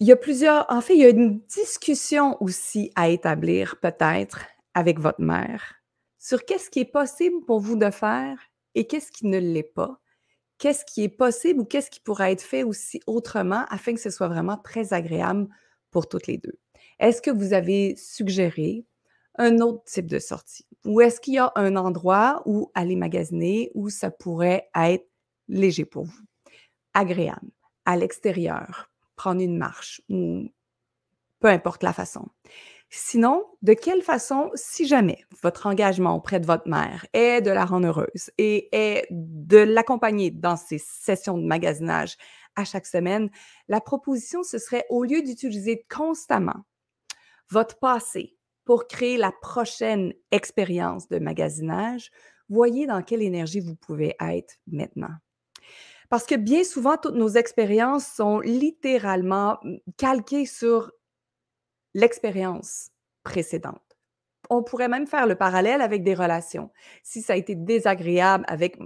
il y a plusieurs, en fait, il y a une discussion aussi à établir peut-être avec votre mère sur qu'est-ce qui est possible pour vous de faire et qu'est-ce qui ne l'est pas. Qu'est-ce qui est possible ou qu'est-ce qui pourrait être fait aussi autrement afin que ce soit vraiment très agréable pour toutes les deux. Est-ce que vous avez suggéré un autre type de sortie? Ou est-ce qu'il y a un endroit où aller magasiner où ça pourrait être léger pour vous, agréable, à l'extérieur, prendre une marche ou peu importe la façon. Sinon, de quelle façon, si jamais votre engagement auprès de votre mère est de la rendre heureuse et est de l'accompagner dans ses sessions de magasinage à chaque semaine, la proposition, ce serait au lieu d'utiliser constamment votre passé pour créer la prochaine expérience de magasinage, voyez dans quelle énergie vous pouvez être maintenant. Parce que bien souvent, toutes nos expériences sont littéralement mmh, calquées sur l'expérience précédente. On pourrait même faire le parallèle avec des relations. Si ça a été désagréable avec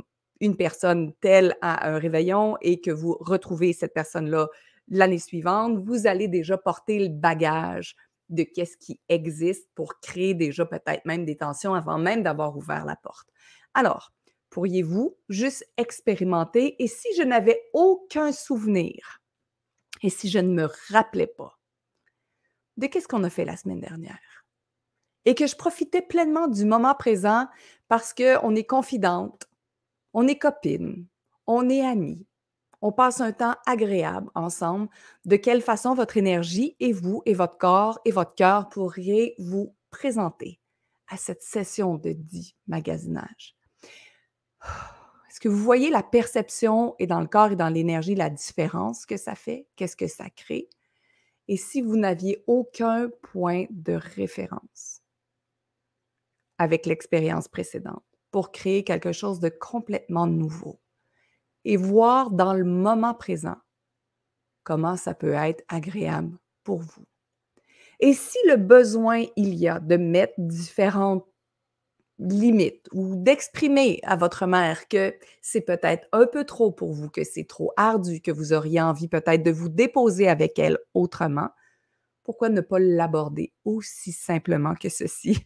une personne telle à un réveillon et que vous retrouvez cette personne-là l'année suivante, vous allez déjà porter le bagage de qu'est-ce qui existe pour créer déjà peut-être même des tensions avant même d'avoir ouvert la porte. Alors, Pourriez-vous juste expérimenter et si je n'avais aucun souvenir et si je ne me rappelais pas de qu'est-ce qu'on a fait la semaine dernière et que je profitais pleinement du moment présent parce qu'on est confidente, on est copine, on est amie, on passe un temps agréable ensemble, de quelle façon votre énergie et vous et votre corps et votre cœur pourriez vous présenter à cette session de dit magasinage. Est-ce que vous voyez la perception et dans le corps et dans l'énergie la différence que ça fait? Qu'est-ce que ça crée? Et si vous n'aviez aucun point de référence avec l'expérience précédente pour créer quelque chose de complètement nouveau et voir dans le moment présent comment ça peut être agréable pour vous. Et si le besoin il y a de mettre différentes limite ou d'exprimer à votre mère que c'est peut-être un peu trop pour vous, que c'est trop ardu, que vous auriez envie peut-être de vous déposer avec elle autrement, pourquoi ne pas l'aborder aussi simplement que ceci?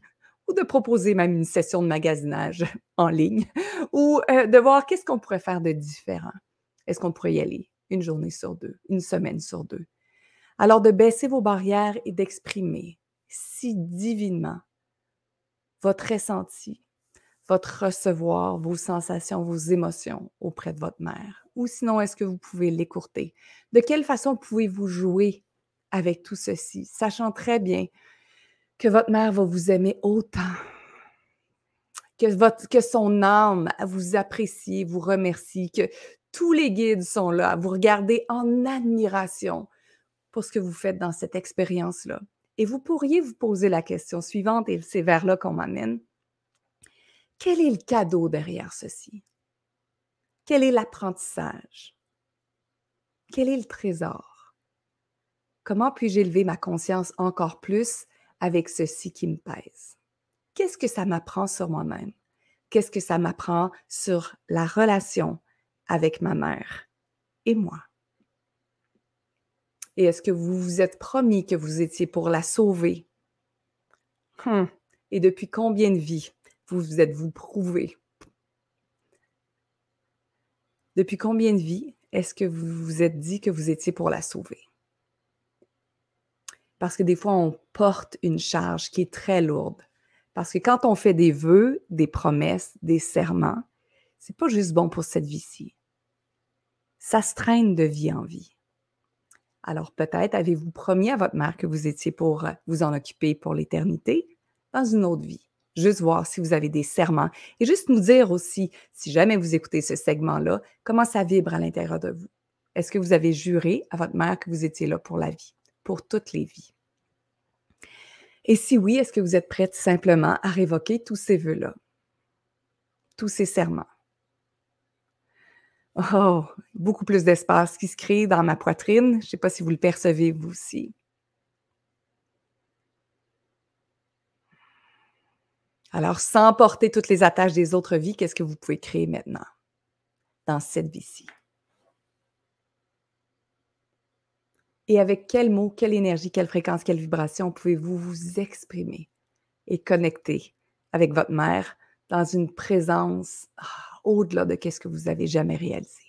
ou de proposer même une session de magasinage en ligne, ou euh, de voir qu'est-ce qu'on pourrait faire de différent. Est-ce qu'on pourrait y aller une journée sur deux, une semaine sur deux? Alors de baisser vos barrières et d'exprimer si divinement votre ressenti, votre recevoir, vos sensations, vos émotions auprès de votre mère? Ou sinon, est-ce que vous pouvez l'écourter? De quelle façon pouvez-vous jouer avec tout ceci, sachant très bien que votre mère va vous aimer autant, que, que son âme vous apprécie, vous remercie, que tous les guides sont là, à vous regarder en admiration pour ce que vous faites dans cette expérience-là. Et vous pourriez vous poser la question suivante, et c'est vers là qu'on m'amène. Quel est le cadeau derrière ceci? Quel est l'apprentissage? Quel est le trésor? Comment puis-je élever ma conscience encore plus avec ceci qui me pèse? Qu'est-ce que ça m'apprend sur moi-même? Qu'est-ce que ça m'apprend sur la relation avec ma mère et moi? Et est-ce que vous vous êtes promis que vous étiez pour la sauver? Hmm. Et depuis combien de vies vous vous êtes-vous prouvé? Depuis combien de vies est-ce que vous vous êtes dit que vous étiez pour la sauver? Parce que des fois, on porte une charge qui est très lourde. Parce que quand on fait des vœux, des promesses, des serments, c'est pas juste bon pour cette vie-ci. Ça se traîne de vie en vie. Alors peut-être avez-vous promis à votre mère que vous étiez pour euh, vous en occuper pour l'éternité dans une autre vie. Juste voir si vous avez des serments et juste nous dire aussi, si jamais vous écoutez ce segment-là, comment ça vibre à l'intérieur de vous. Est-ce que vous avez juré à votre mère que vous étiez là pour la vie, pour toutes les vies? Et si oui, est-ce que vous êtes prête simplement à révoquer tous ces vœux-là, tous ces serments? Oh, beaucoup plus d'espace qui se crée dans ma poitrine. Je ne sais pas si vous le percevez vous aussi. Alors, sans porter toutes les attaches des autres vies, qu'est-ce que vous pouvez créer maintenant dans cette vie-ci? Et avec quels mots, quelle énergie, quelle fréquence, quelle vibration pouvez-vous vous exprimer et connecter avec votre mère dans une présence ah, au-delà de quest ce que vous avez jamais réalisé.